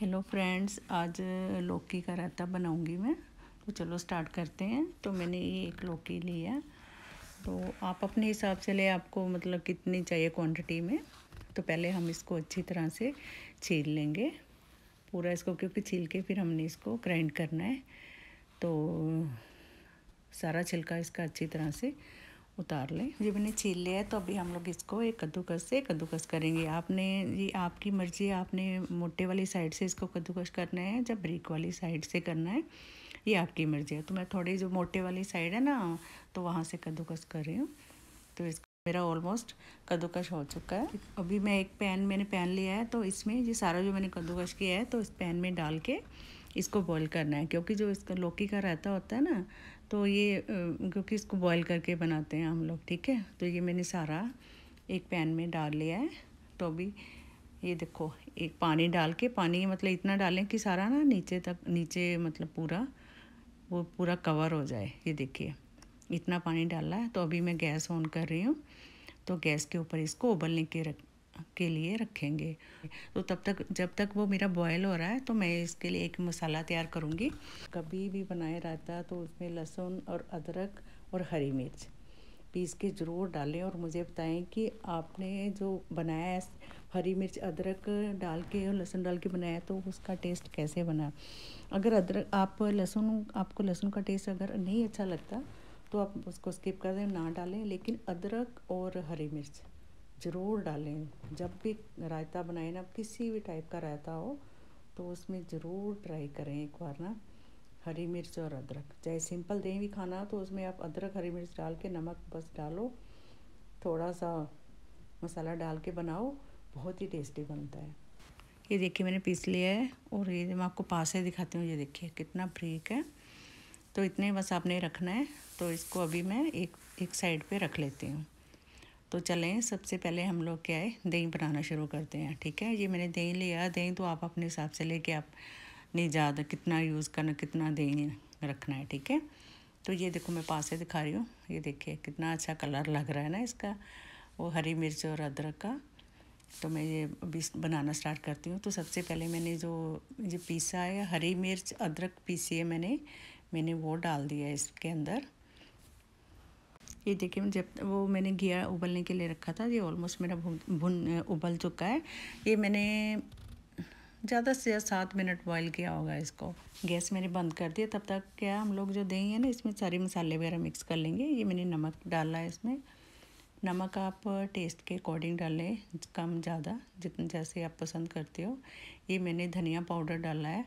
hello friends आज लौकी का रायता बनाऊंगी मैं तो चलो स्टार्ट करते हैं तो मैंने ये एक लौकी ली है तो आप अपने हिसाब से ले आपको मतलब कितनी चाहिए क्वांटिटी में तो पहले हम इसको अच्छी तरह से छील लेंगे पूरा इसको क्योंकि छील के फिर हमने इसको ग्राइंड करना है तो सारा छिलका इसका अच्छी तरह से उतार लें जब मैंने छील लिया है तो अभी हम लोग इसको एक कद्दूकस से कद्दूकस करेंगे आपने ये आपकी मर्ज़ी है आपने मोटे वाली साइड से इसको कद्दूकस करना है जब ब्रिक वाली साइड से करना है ये आपकी मर्ज़ी है तो मैं थोड़ी जो मोटे वाली साइड है ना तो वहाँ से कद्दूकस कर रही हूँ तो इस मेरा ऑलमोस्ट कद्दूकश हो चुका है अभी मैं एक पैन मैंने पैन लिया है तो इसमें ये सारा जो मैंने कद्दूकश किया है तो इस पैन में डाल के इसको बॉईल करना है क्योंकि जो इसका लौकी का रहता होता है ना तो ये क्योंकि इसको बॉईल करके बनाते हैं हम लोग ठीक है तो ये मैंने सारा एक पैन में डाल लिया है तो अभी ये देखो एक पानी डाल के पानी मतलब इतना डालें कि सारा ना नीचे तक नीचे मतलब पूरा वो पूरा कवर हो जाए ये देखिए इतना पानी डालना है तो अभी मैं गैस ऑन कर रही हूँ तो गैस के ऊपर इसको उबलने के रख के लिए रखेंगे तो तब तक जब तक वो मेरा बॉयल हो रहा है तो मैं इसके लिए एक मसाला तैयार करूँगी कभी भी बनाया रहता तो उसमें लहसुन और अदरक और हरी मिर्च पीस के ज़रूर डालें और मुझे बताएं कि आपने जो बनाया है हरी मिर्च अदरक डाल के और लहसुन डाल के बनाया तो उसका टेस्ट कैसे बना अगर अदरक आप लहसुन आपको लहसुन का टेस्ट अगर नहीं अच्छा लगता तो आप उसको स्किप कर दें ना डालें लेकिन अदरक और हरी मिर्च ज़रूर डालें जब भी रायता बनाए ना किसी भी टाइप का रायता हो तो उसमें ज़रूर ट्राई करें एक बार ना हरी मिर्च और अदरक चाहे सिंपल दही भी खाना हो तो उसमें आप अदरक हरी मिर्च डाल के नमक बस डालो थोड़ा सा मसाला डाल के बनाओ बहुत ही टेस्टी बनता है ये देखिए मैंने पीस लिया है और ये मैं आपको पास से दिखाती हूँ ये देखिए कितना ब्रीक है तो इतने बस आपने रखना है तो इसको अभी मैं एक एक साइड पे रख लेती हूँ तो चलें सबसे पहले हम लोग क्या है दही बनाना शुरू करते हैं ठीक है ये मैंने दही लिया दही तो आप अपने हिसाब से लेके आप नहीं ज़्यादा कितना यूज़ करना कितना दही रखना है ठीक है तो ये देखो मैं पास से दिखा रही हूँ ये देखिए कितना अच्छा कलर लग रहा है ना इसका वो हरी मिर्च और अदरक का तो मैं ये अभी बनाना स्टार्ट करती हूँ तो सबसे पहले मैंने जो जो पीसा है हरी मिर्च अदरक पीसी है मैंने मैंने वो डाल दिया इसके अंदर ये देखिए जब वो मैंने घिया उबलने के लिए रखा था ये ऑलमोस्ट मेरा भुन भुन उबल चुका है ये मैंने ज़्यादा से ज़्यादा सात मिनट बॉईल किया होगा इसको गैस मैंने बंद कर दिया तब तक क्या हम लोग जो देंगे ना इसमें सारे मसाले वगैरह मिक्स कर लेंगे ये मैंने नमक डाला है इसमें नमक आप टेस्ट के अकॉर्डिंग डालें कम ज़्यादा जितना जैसे आप पसंद करते हो ये मैंने धनिया पाउडर डाला है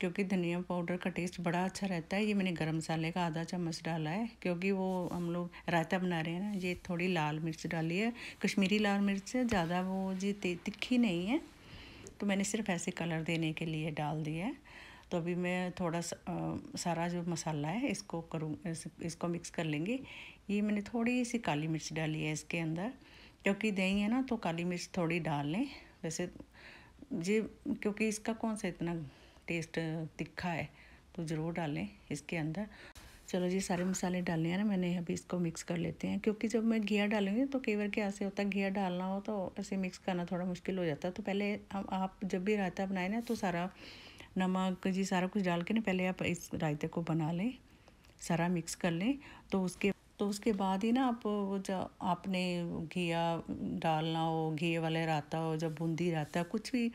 क्योंकि धनिया पाउडर का टेस्ट बड़ा अच्छा रहता है ये मैंने गरम मसाले का आधा चम्मच डाला है क्योंकि वो हम लोग रायता बना रहे हैं ना ये थोड़ी लाल मिर्च डाली है कश्मीरी लाल मिर्च है ज़्यादा वो जी तिखी नहीं है तो मैंने सिर्फ ऐसे कलर देने के लिए डाल दिया है तो अभी मैं थोड़ा सा सारा जो मसाला है इसको करूँ इस, इसको मिक्स कर लेंगे ये मैंने थोड़ी सी काली मिर्च डाली है इसके अंदर क्योंकि दही है ना तो काली मिर्च थोड़ी डाल लें वैसे जी क्योंकि इसका कौन सा इतना टेस्ट तिखा है तो ज़रूर डालें इसके अंदर चलो जी सारे मसाले डालने हैं ना मैंने अभी इसको मिक्स कर लेते हैं क्योंकि जब मैं घिया डालूंगी तो कई बार क्या ऐसे होता है घिया डालना हो तो ऐसे मिक्स करना थोड़ा मुश्किल हो जाता है तो पहले हम आप जब भी रायता बनाए ना तो सारा नमक जी सारा कुछ डाल के ना पहले आप इस रायते को बना लें सारा मिक्स कर लें तो उसके तो उसके बाद ही ना आप वो जब आपने घिया डालना हो घी वाले राता हो जब बूंदी राता कुछ भी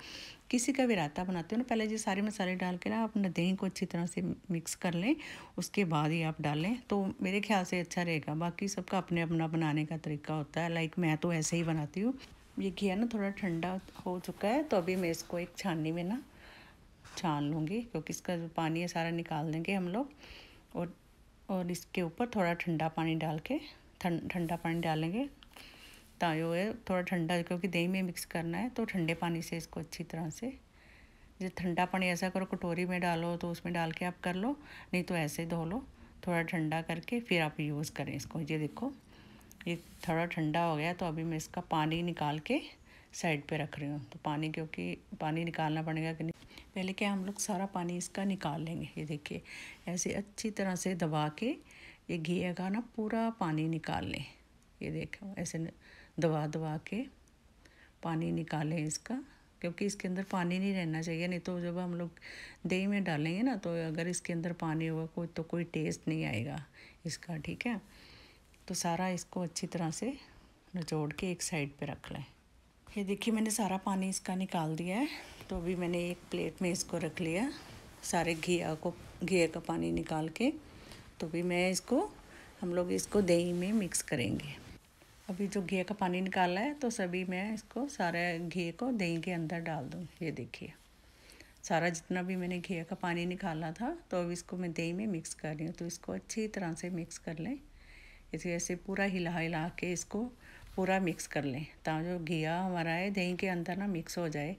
किसी का भी रायता बनाते हो ना पहले ये सारे मसाले डाल के ना आप दही को अच्छी तरह से मिक्स कर लें उसके बाद ही आप डालें तो मेरे ख्याल से अच्छा रहेगा बाकी सबका अपने अपना बनाने का तरीका होता है लाइक मैं तो ऐसे ही बनाती हूँ ये घिया ना थोड़ा ठंडा हो चुका है तो अभी मैं इसको एक छाननी में ना छान लूँगी क्योंकि इसका जो पानी है सारा निकाल देंगे हम लोग और और इसके ऊपर थोड़ा ठंडा पानी डाल के ठंडा पानी डालेंगे तायो है थोड़ा ठंडा क्योंकि दही में मिक्स करना है तो ठंडे पानी से इसको अच्छी तरह से जो ठंडा पानी ऐसा करो कटोरी में डालो तो उसमें डाल के आप कर लो नहीं तो ऐसे धो लो थोड़ा ठंडा करके फिर आप यूज़ करें इसको ये देखो ये थोड़ा ठंडा हो गया तो अभी मैं इसका पानी निकाल के साइड पे रख रही हूँ तो पानी क्योंकि पानी निकालना पड़ेगा कि पहले क्या हम लोग सारा पानी इसका निकाल लेंगे ये देखिए ऐसे अच्छी तरह से दबा के ये घी का ना पूरा पानी निकाल लें ये देखो ऐसे दबा दबा के पानी निकालें इसका क्योंकि इसके अंदर पानी नहीं रहना चाहिए नहीं तो जब हम लोग दही में डालेंगे ना तो अगर इसके अंदर पानी होगा कोई तो कोई टेस्ट नहीं आएगा इसका ठीक है तो सारा इसको अच्छी तरह से निचोड़ के एक साइड पे रख लें ये देखिए मैंने सारा पानी इसका निकाल दिया है तो अभी मैंने एक प्लेट में इसको रख लिया सारे घिया को घिया का पानी निकाल के तो भी मैं इसको हम लोग इसको दही में मिक्स करेंगे अभी जो घिया का पानी निकाला है तो सभी मैं इसको सारे घी को दही के अंदर डाल दूँ ये देखिए सारा जितना भी मैंने घिया का पानी निकाला था तो अब इसको मैं दही में मिक्स कर रही हूँ तो इसको अच्छी तरह से मिक्स कर लें इस वजह से पूरा हिला हिला के इसको पूरा मिक्स कर लें ताकि जो घिया हमारा है दही के अंदर ना मिक्स हो जाए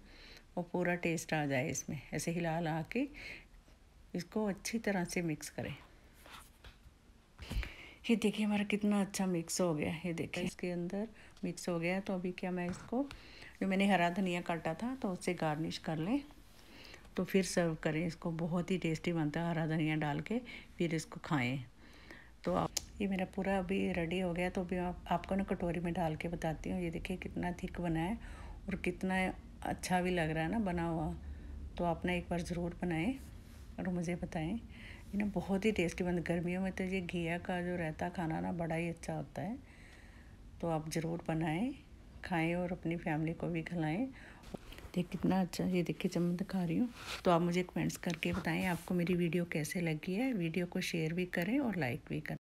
और पूरा टेस्ट आ जाए इसमें ऐसे हिला ला के इसको अच्छी तरह से मिक्स करें ये देखिए हमारा कितना अच्छा मिक्स हो गया ये देखिए इसके अंदर मिक्स हो गया तो अभी क्या मैं इसको जो मैंने हरा धनिया काटा था तो उससे गार्निश कर लें तो फिर सर्व करें इसको बहुत ही टेस्टी बनता है हरा धनिया डाल के फिर इसको खाएं तो आप ये मेरा पूरा अभी रेडी हो गया तो अभी आप आपको ना कटोरी में डाल के बताती हूँ ये देखिए कितना थिक बना है और कितना अच्छा भी लग रहा है ना बना हुआ तो आप ना एक बार ज़रूर बनाएं और मुझे बताएं ये ना बहुत ही टेस्टी बन गर्मियों में तो ये घिया का जो रहता खाना ना बड़ा ही अच्छा होता है तो आप ज़रूर बनाएँ खाएँ और अपनी फैमिली को भी खिलाएँ देखिए कितना अच्छा ये देखिए जब मैं दिखा रही हूँ तो आप मुझे कमेंट्स करके बताएं आपको मेरी वीडियो कैसे लगी है वीडियो को शेयर भी करें और लाइक भी करें